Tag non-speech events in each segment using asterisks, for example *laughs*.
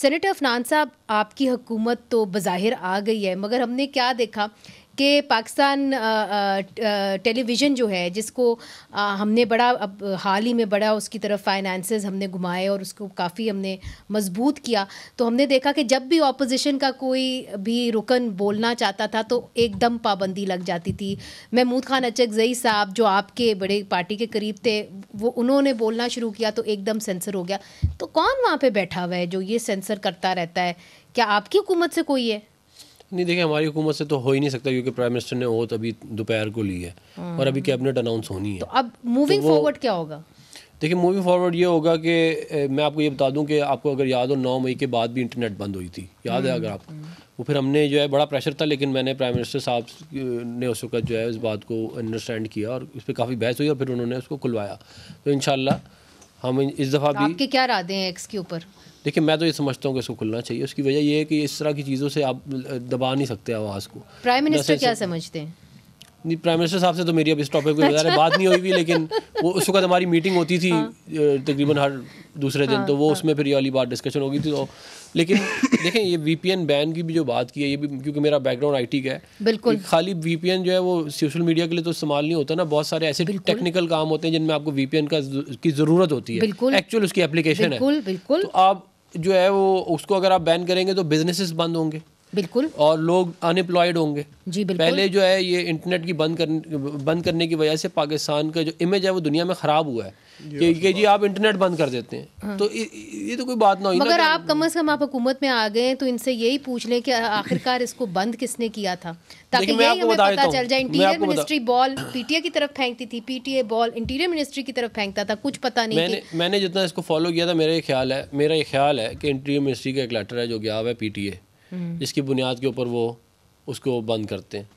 Senator Afnan साहब आपकी हुकूमत तो बज़ाहिर आ गई है मगर हमने क्या देखा कि पाकिस्तान टेलीविज़न जो है जिसको हमने बड़ा अब हाल ही में बड़ा उसकी तरफ फाइनेंसेस हमने घुमाए और उसको काफ़ी हमने मजबूत किया तो हमने देखा कि जब भी ऑपोजिशन का कोई भी रुकन बोलना चाहता था तो एकदम पाबंदी लग जाती थी महमूद खान जई साहब जो आपके बड़े पार्टी के करीब थे वो उन्होंने बोलना शुरू किया तो एकदम सेंसर हो गया तो कौन वहाँ पर बैठा हुआ है जो ये सेंसर करता रहता है क्या आपकी हुकूमत से कोई है नहीं देखिए हमारी हुकूमत से तो हो ही नहीं सकता क्योंकि प्राइम मिनिस्टर ने ओथ अभी दोपहर को ली है और अभी कैबिनेट अनाउंस होनी है तो अब मूविंग तो फॉरवर्ड क्या होगा देखिए मूविंग फॉरवर्ड ये होगा कि मैं आपको ये बता दूं कि आपको अगर याद हो नौ मई के बाद भी इंटरनेट बंद हुई थी याद है हम्म, अगर आपको हम्म। वो फिर हमने जो है बड़ा प्रेशर था लेकिन मैंने प्राइम मिनिस्टर साहब ने उस वक्त जो है इस बात को अंडरस्टैंड किया और इस पर काफ़ी बहस हुई और फिर उन्होंने उसको खुलवाया तो इन हम इस दफ़ा भी क्या राधे हैं एक्स के ऊपर लेकिन मैं तो ये समझता हूँ कि इसको खुलना चाहिए उसकी वजह ये है कि इस तरह की चीज़ों से आप दबा नहीं सकते आवाज़ को प्राइम मिनिस्टर क्या समझते हैं नहीं प्राइम मिनिस्टर साहब से तो मेरी अब इस टॉपिक पर अच्छा। बात नहीं हुई भी लेकिन वो उस वक्त हमारी मीटिंग होती थी हाँ। तकरीबन हर दूसरे हाँ, दिन तो वो हाँ। उसमें फिर ये वाली बात डिस्कशन होगी थी तो लेकिन देखें ये वीपीएन बैन की भी जो बात की है ये भी क्योंकि मेरा बैकग्राउंड आईटी का है बिल्कुल खाली वीपीएन जो है वो सोशल मीडिया के लिए तो इस्तेमाल नहीं होता ना बहुत सारे ऐसे टेक्निकल काम होते हैं जिनमें आपको वीपीएन का की ज़रूरत होती है एक्चुअल उसकी एप्लीकेशन है बिल्कुल तो आप जो है वो उसको अगर आप बैन करेंगे तो बिजनेसेस बंद होंगे बिल्कुल और लोग अनएम्प्लॉयड होंगे जी बिल्कुल पहले जो है ये इंटरनेट की बंद करने बंद करने की वजह से पाकिस्तान का जो इमेज है वो दुनिया में ख़राब हुआ है कि जी आप इंटरनेट बंद कर देते हैं हाँ। तो ये तो कोई बात ना हुई मगर आप कम से कम आप हुकूमत में आ गए तो इनसे यही पूछ लें कि आखिरकार इसको बंद किसने किया था ताकि यही हमें पता चल जाए इंटीरियर मिनिस्ट्री बॉल पीटीए की तरफ फेंकती थी पीटीए बॉल इंटीरियर मिनिस्ट्री की तरफ फेंकता था कुछ पता नहीं मैंने मैंने जितना इसको फॉलो किया था मेरा ये ख्याल है मेरा ये ख्याल है कि इंटीरियर मिनिस्ट्री का एक लेटर है जो गया हुआ है पीटीए जिसकी हम्म। बुनियाद के ऊपर वो उसको बंद करते हैं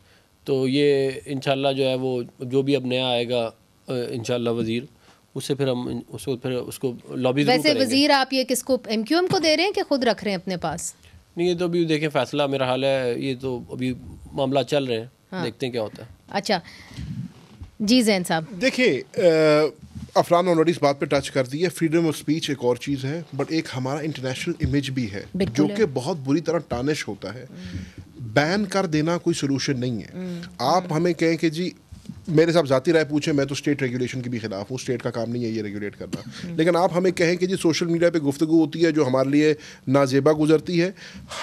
तो ये इन जो है वो जो भी अब नया आएगा इन वज़ीर उससे फिर हम उसको फिर उसको लॉबी वैसे वजीर आप ये किसको एम क्यू एम को दे रहे हैं कि खुद रख रहे हैं अपने पास नहीं ये तो अभी देखें फैसला मेरा हाल है ये तो अभी मामला चल रहे हैं हाँ। देखते हैं क्या होता है अच्छा जी जैन साहब देखिए अफरान ऑलरेडी इस बात पे टच कर दी है फ्रीडम ऑफ स्पीच एक और चीज़ है बट एक हमारा इंटरनेशनल इमेज भी है जो कि बहुत बुरी तरह टानिश होता है बैन हम्म। कर देना कोई सोल्यूशन नहीं है हम्म। आप हमें कहें कि जी मेरे साहब जाती राय पूछे मैं तो स्टेट रेगुलेशन के भी खिलाफ हूँ स्टेट का काम नहीं है ये रेगुलेट करना हम्म। लेकिन आप हमें कहें कि जी सोशल मीडिया पे गुफ्तु होती है जो हमारे लिए नाजेबा गुजरती है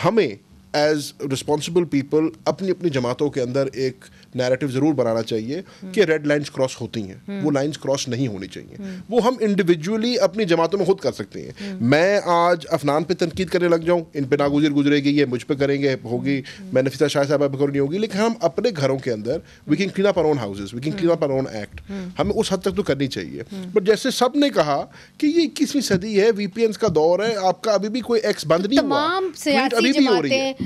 हमें एज रिस्पॉन्सिबल पीपल अपनी अपनी जमातों के अंदर एक नैरेटिव ज़रूर बनाना चाहिए कि रेड लाइंस क्रॉस होती हैं वो लाइंस क्रॉस नहीं होनी चाहिए वो हम इंडिविजुअली अपनी जमातों में खुद कर सकते हैं मैं आज अफनान पे तनकीद करने लग जाऊँ इन पे नागुजर गुजरेगी ये मुझ पर करेंगे होगी मैं नफीसा शाह साहब पर करनी होगी लेकिन हम अपने घरों के अंदर we can clean up own houses we can clean up own act हमें उस हद तक तो करनी चाहिए बट जैसे सब ने कहा कि ये इक्कीसवीं सदी है वीपीएन का दौर है आपका अभी भी कोई एक्स बंद नहीं हुआ अभी भी हो रही है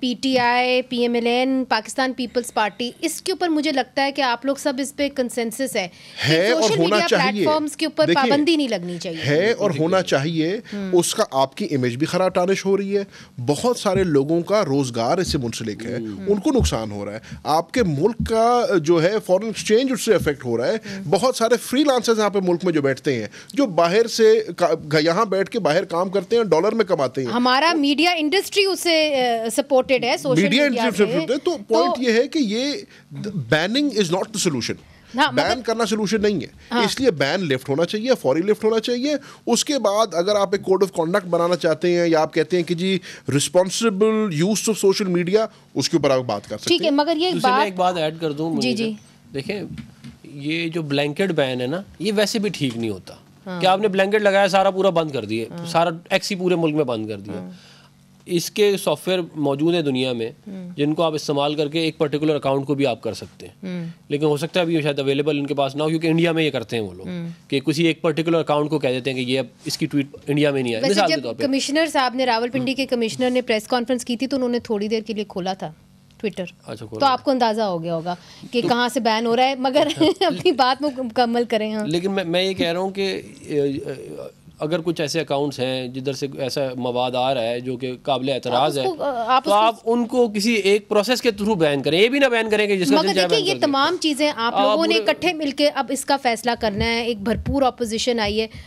P P T I M L N Pakistan People's Party इसके ऊपर मुझे लगता है कि आप लोग सब इस पे कंसेंसस है, है और होना चाहिए के ऊपर पाबंदी नहीं लगनी चाहिए है और होना चाहिए हम्म। उसका आपकी इमेज भी खराब टानिश हो रही है बहुत सारे लोगों का रोजगार इससे मुंसलिक है हम्म। उनको नुकसान हो रहा है आपके मुल्क का जो है फॉरन एक्सचेंज उससे अफेक्ट हो रहा है हम्म। बहुत सारे फ्री लांसर्स यहाँ पे मुल्क में जो बैठते हैं जो बाहर से यहाँ बैठ के बाहर काम करते हैं डॉलर में कमाते हैं हमारा मीडिया इंडस्ट्री उसे सपोर्ट रिपोर्टेड है सोशल मीडिया से तो पॉइंट तो ये है कि ये banning is not the solution हाँ, बैन मतलब, करना सोल्यूशन नहीं है हाँ, इसलिए बैन लिफ्ट होना चाहिए फॉरी लिफ्ट होना चाहिए उसके बाद अगर आप एक कोड ऑफ कॉन्डक्ट बनाना चाहते हैं या आप कहते हैं कि जी responsible use of social media उसके ऊपर आप बात कर सकते हैं मगर ये बात एक बात ऐड कर दूं जी जी देखिए ये जो ब्लैंकेट बैन है ना ये वैसे भी ठीक नहीं होता हाँ। कि आपने ब्लैंकेट लगाया सारा पूरा बंद कर दिए हाँ। सारा एक्सी पूरे मुल्क में बंद कर दिया हाँ। इसके सॉफ्टवेयर मौजूद है दुनिया में हम्म। जिनको आप इस्तेमाल करके एक पर्टिकुलर अकाउंट को भी आप कर सकते हैं हम्म। लेकिन हो सकता है अभी शायद अवेलेबल इनके पास ना हो क्योंकि इंडिया में ये करते हैं वो लोग हम्म। कि किसी एक पर्टिकुलर अकाउंट को कह देते हैं कि ये अब इसकी ट्वीट इंडिया में नहीं आई मिसाल के तौर पर कमिश्नर साहब ने रावलपिंडी के कमिश्नर ने प्रेस कॉन्फ्रेंस की थी तो उन्होंने थोड़ी देर के लिए खोला था ट्विटर अच्छा तो आपको अंदाजा हो गया होगा कि तो, कहाँ से बैन हो रहा है मगर *laughs* अपनी बात मुकम्मल करें हाँ लेकिन मैं मैं ये कह रहा हूँ कि अगर कुछ ऐसे अकाउंट्स हैं जिधर से ऐसा मवाद आ रहा है जो कि काबिल एतराज़ है आप तो आप उनको किसी एक प्रोसेस के थ्रू बैन करें ये भी ना बैन करें कि जिसका मगर तो देखिए ये तमाम चीज़ें आप लोगों ने इकट्ठे मिलकर अब इसका फैसला करना है एक भरपूर अपोजिशन आई है